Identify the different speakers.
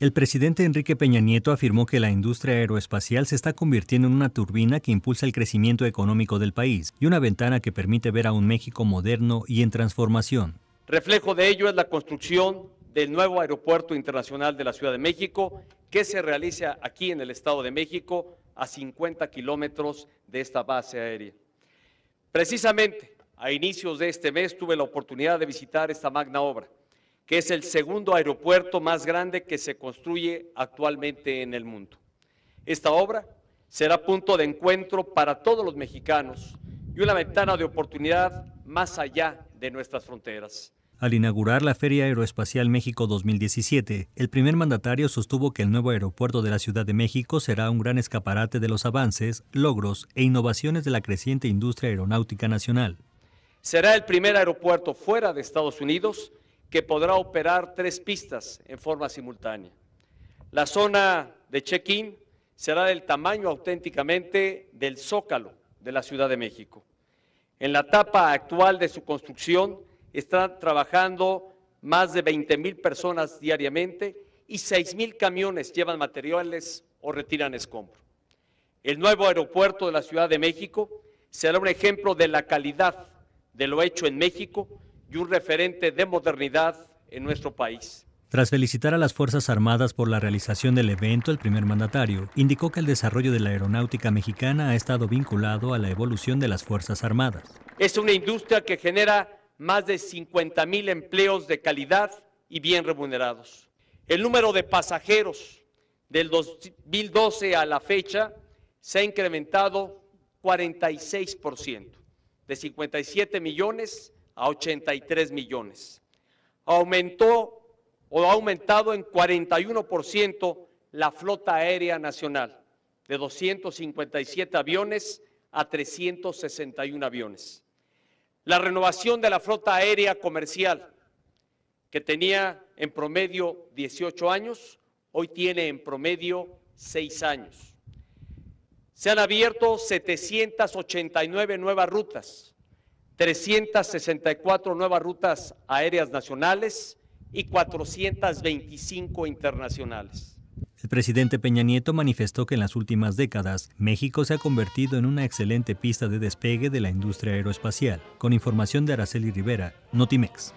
Speaker 1: El presidente Enrique Peña Nieto afirmó que la industria aeroespacial se está convirtiendo en una turbina que impulsa el crecimiento económico del país y una ventana que permite ver a un México moderno y en transformación.
Speaker 2: Reflejo de ello es la construcción del nuevo Aeropuerto Internacional de la Ciudad de México, que se realiza aquí en el Estado de México, a 50 kilómetros de esta base aérea. Precisamente, a inicios de este mes tuve la oportunidad de visitar esta magna obra que es el segundo aeropuerto más grande que se construye actualmente en el mundo. Esta obra será punto de encuentro para todos los mexicanos y una ventana de oportunidad más allá de nuestras fronteras.
Speaker 1: Al inaugurar la Feria Aeroespacial México 2017, el primer mandatario sostuvo que el nuevo aeropuerto de la Ciudad de México será un gran escaparate de los avances, logros e innovaciones de la creciente industria aeronáutica nacional.
Speaker 2: Será el primer aeropuerto fuera de Estados Unidos que podrá operar tres pistas en forma simultánea. La zona de check-in será del tamaño auténticamente del zócalo de la Ciudad de México. En la etapa actual de su construcción están trabajando más de 20 mil personas diariamente y 6 mil camiones llevan materiales o retiran escombro. El nuevo aeropuerto de la Ciudad de México será un ejemplo de la calidad de lo hecho en México y un referente de modernidad en nuestro país.
Speaker 1: Tras felicitar a las Fuerzas Armadas por la realización del evento, el primer mandatario indicó que el desarrollo de la aeronáutica mexicana ha estado vinculado a la evolución de las Fuerzas Armadas.
Speaker 2: Es una industria que genera más de 50 mil empleos de calidad y bien remunerados. El número de pasajeros del 2012 a la fecha se ha incrementado 46%, de 57 millones a 83 millones. Aumentó o ha aumentado en 41% la flota aérea nacional, de 257 aviones a 361 aviones. La renovación de la flota aérea comercial, que tenía en promedio 18 años, hoy tiene en promedio 6 años. Se han abierto 789 nuevas rutas, 364 nuevas rutas aéreas nacionales y 425 internacionales.
Speaker 1: El presidente Peña Nieto manifestó que en las últimas décadas México se ha convertido en una excelente pista de despegue de la industria aeroespacial. Con información de Araceli Rivera, Notimex.